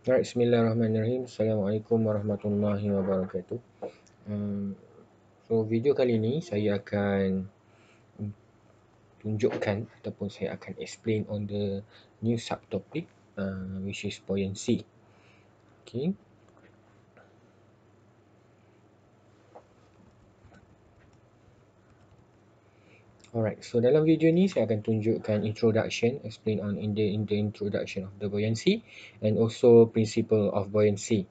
Alright, bismillahirrahmanirrahim. Assalamualaikum warahmatullahi wabarakatuh. Um, so, video kali ni saya akan tunjukkan ataupun saya akan explain on the new subtopic uh, which is buoyancy. Okay. Alright, so dalam video ni saya akan tunjukkan introduction, explain on in the, in the introduction of the buoyancy and also principle of buoyancy.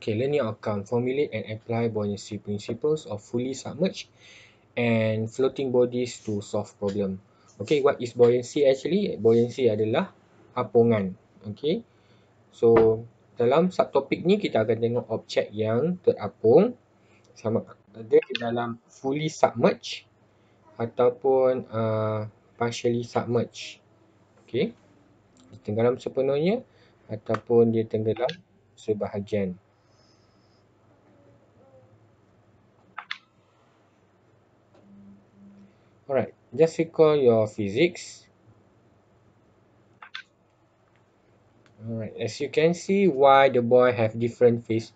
Okay, learn your account, formulate and apply buoyancy principles of fully submerged and floating bodies to solve problem. Okay, what is buoyancy actually? Buoyancy adalah apungan. Okay, so dalam subtopik ni kita akan tengok objek yang terapung sama ada di dalam fully submerged ataupun uh, partially submerged. Okay. Dia tenggelam sepenuhnya ataupun dia tenggelam sebahagian. Alright, just recall your physics. Alright, as you can see why the boy have different face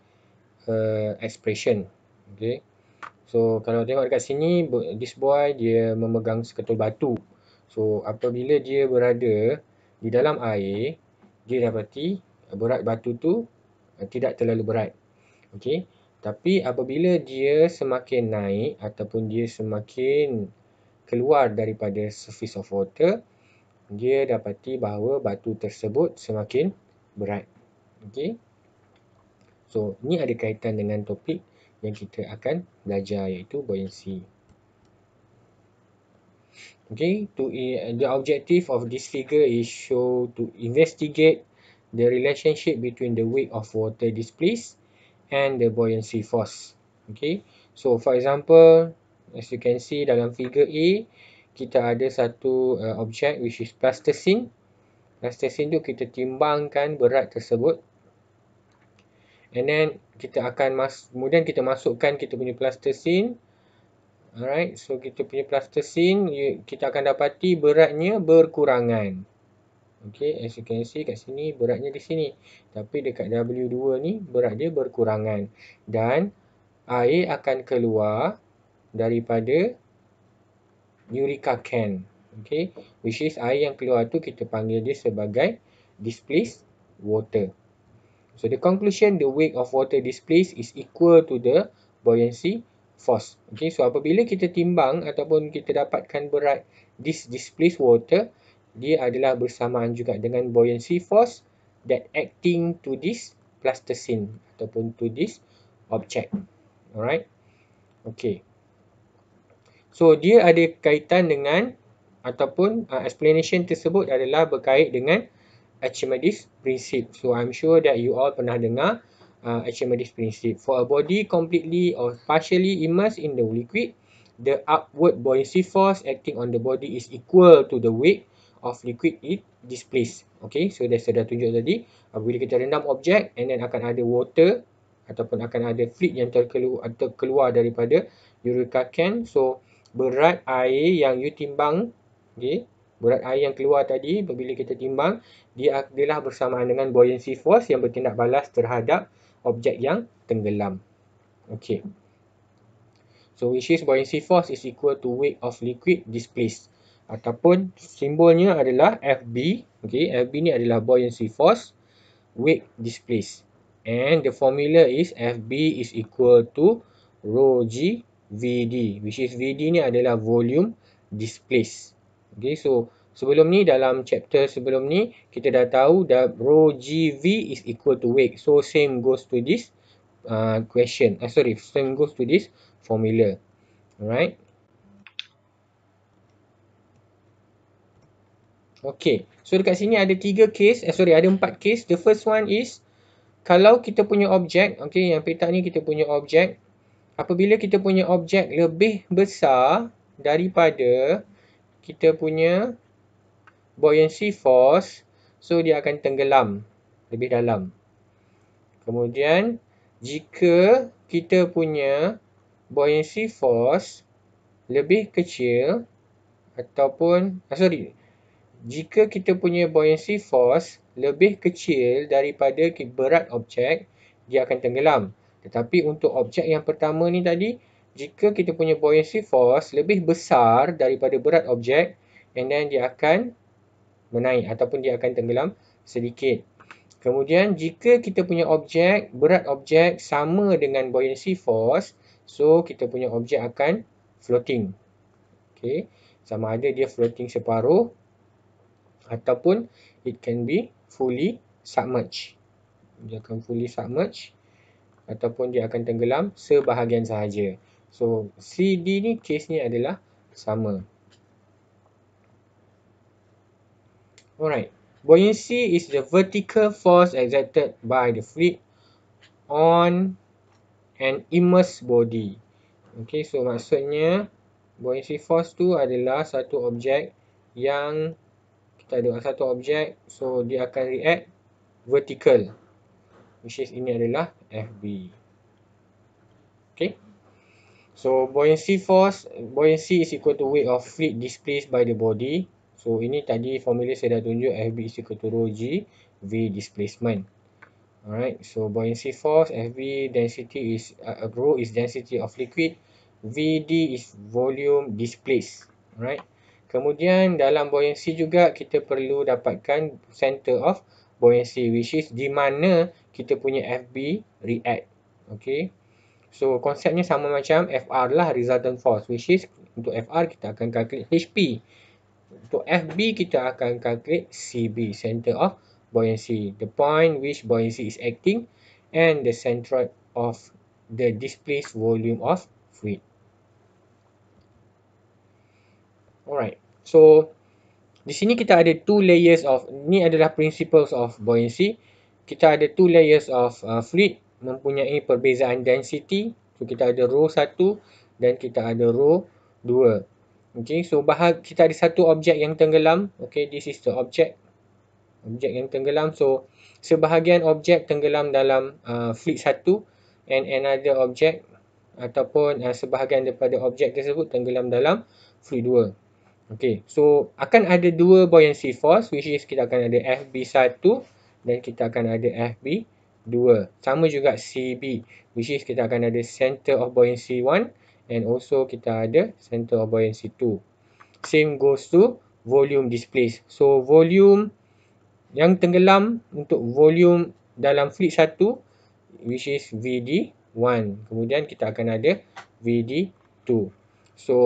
uh, expression. Okay. So kalau tengok dekat sini this boy dia memegang seketul batu. So apabila dia berada di dalam air, dia dapati berat batu tu eh, tidak terlalu berat. okay. Tapi apabila dia semakin naik ataupun dia semakin keluar daripada surface of water, dia dapati bahawa batu tersebut semakin berat. okay. So, ni ada kaitan dengan topik yang kita akan belajar iaitu buoyancy. Okay, to, the objective of this figure is show to investigate the relationship between the weight of water displaced and the buoyancy force. Okay, so for example, as you can see dalam figure A, kita ada satu uh, object which is plasticine. Plasticine tu kita timbangkan berat tersebut. And then kita akan mas kemudian kita masukkan kita punya plasticine alright so kita punya plasticine kita akan dapati beratnya berkurangan okey as you can see kat sini beratnya di sini tapi dekat W2 ni berat dia berkurangan dan air akan keluar daripada urica can okey which is air yang keluar tu kita panggil dia sebagai displaced water So the conclusion, the weight of water displaced is equal to the buoyancy force. Okay, so apabila kita timbang ataupun kita dapatkan berat this displaced water, dia adalah bersamaan juga dengan buoyancy force that acting to this plasticine ataupun to this object. Alright, okay. So dia ada kaitan dengan ataupun uh, explanation tersebut adalah berkait dengan Archimedes Principle. So I'm sure that you all pernah dengar uh, Archimedes Principle. For a body completely or partially immersed in the liquid, the upward buoyancy force acting on the body is equal to the weight of liquid it displaced. Okay, so dah saya dah tunjuk tadi. Uh, bila kita rendam objek and then akan ada water ataupun akan ada fluid yang terkeluar, daripada eureka can. So, berat air yang you timbang okay, Berat air yang keluar tadi apabila kita timbang dia adalah bersamaan dengan buoyancy force yang bertindak balas terhadap objek yang tenggelam. Okay, So which is buoyancy force is equal to weight of liquid displaced ataupun simbolnya adalah FB. okay, FB ni adalah buoyancy force weight displaced. And the formula is FB is equal to rho g VD which is VD ni adalah volume displaced. Okay, so sebelum ni dalam chapter sebelum ni kita dah tahu that rho gv is equal to wake. So same goes to this uh, question. Uh, sorry, same goes to this formula. Alright. Okay, so dekat sini ada tiga case, eh, sorry ada empat case. The first one is kalau kita punya objek, okay yang petak ni kita punya objek. Apabila kita punya objek lebih besar daripada kita punya buoyancy force so dia akan tenggelam lebih dalam kemudian jika kita punya buoyancy force lebih kecil ataupun ah, sorry jika kita punya buoyancy force lebih kecil daripada berat objek dia akan tenggelam tetapi untuk objek yang pertama ni tadi jika kita punya buoyancy force lebih besar daripada berat objek and then dia akan menaik ataupun dia akan tenggelam sedikit. Kemudian jika kita punya objek, berat objek sama dengan buoyancy force, so kita punya objek akan floating. Okay, sama ada dia floating separuh ataupun it can be fully submerged. Dia akan fully submerged ataupun dia akan tenggelam sebahagian sahaja. So CD ni case ni adalah sama. Alright. Buoyancy is the vertical force exerted by the fluid on an immersed body. Okay, so maksudnya buoyancy force tu adalah satu objek yang kita ada satu objek so dia akan react vertical. Which is ini adalah FB. Okay. So buoyancy force, buoyancy is equal to weight of fluid displaced by the body. So ini tadi formula saya dah tunjuk FB is equal to rho g V displacement. Alright, so buoyancy force FB density is uh, rho is density of liquid, VD is volume displaced. Alright. Kemudian dalam buoyancy juga kita perlu dapatkan center of buoyancy which is di mana kita punya FB react. Okay. So, konsepnya sama macam FR lah, resultant force, which is untuk FR kita akan calculate HP. Untuk FB, kita akan calculate CB, center of buoyancy, the point which buoyancy is acting and the centroid of the displaced volume of fluid. Alright, so di sini kita ada two layers of, ni adalah principles of buoyancy. Kita ada two layers of uh, fluid, mempunyai perbezaan density. So kita ada row 1 dan kita ada row 2. Okay, so bahag kita ada satu objek yang tenggelam. Okay, this is the object. Objek yang tenggelam. So, sebahagian objek tenggelam dalam uh, fleet satu and another object ataupun uh, sebahagian daripada objek tersebut tenggelam dalam fleet dua. Okay, so akan ada dua buoyancy force which is kita akan ada FB1 dan kita akan ada FB2. 2. Sama juga CB, which is kita akan ada center of buoyancy 1 and also kita ada center of buoyancy 2. Same goes to volume displaced. So, volume yang tenggelam untuk volume dalam fluid 1, which is VD1. Kemudian kita akan ada VD2. So,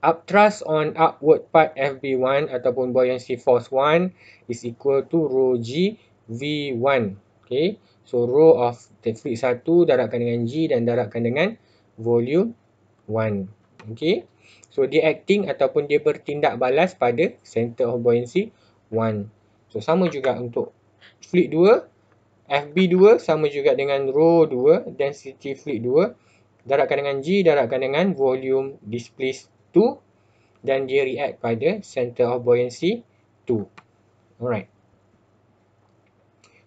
up thrust on upward part FB1 ataupun buoyancy force 1 is equal to rho G V1. Okay. So rho of tetrik 1 darabkan dengan G dan darabkan dengan volume 1. Okay. So dia acting ataupun dia bertindak balas pada center of buoyancy 1. So sama juga untuk fluid 2. FB2 sama juga dengan rho 2 density fluid 2. Darabkan dengan G, darabkan dengan volume displaced 2 dan dia react pada center of buoyancy 2. Alright.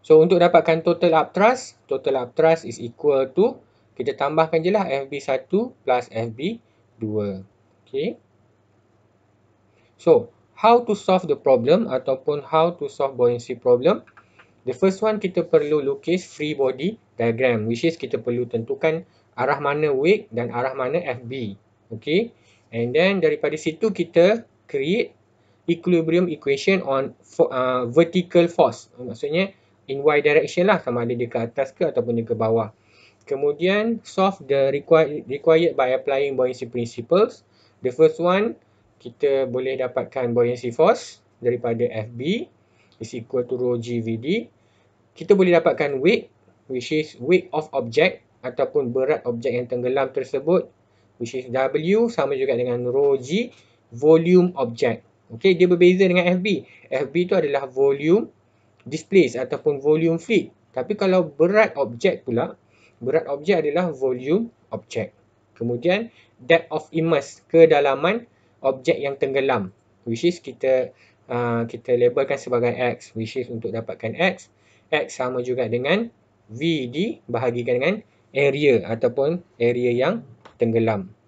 So untuk dapatkan total up thrust, total up thrust is equal to kita tambahkan je lah FB1 plus FB2. Okay. So how to solve the problem ataupun how to solve buoyancy problem. The first one kita perlu lukis free body diagram which is kita perlu tentukan arah mana wake dan arah mana FB. Okay. And then daripada situ kita create equilibrium equation on for, uh, vertical force. Maksudnya, in y direction lah sama ada dia ke atas ke ataupun dia ke bawah. Kemudian solve the required required by applying buoyancy principles. The first one kita boleh dapatkan buoyancy force daripada FB is equal to rho g Vd. Kita boleh dapatkan weight which is weight of object ataupun berat objek yang tenggelam tersebut which is W sama juga dengan rho G volume object. Okay, dia berbeza dengan FB. FB tu adalah volume displays ataupun volume fluid. Tapi kalau berat objek pula, berat objek adalah volume objek. Kemudian depth of immersed, kedalaman objek yang tenggelam. Which is kita uh, kita labelkan sebagai X. Which is untuk dapatkan X. X sama juga dengan V di bahagikan dengan area ataupun area yang tenggelam.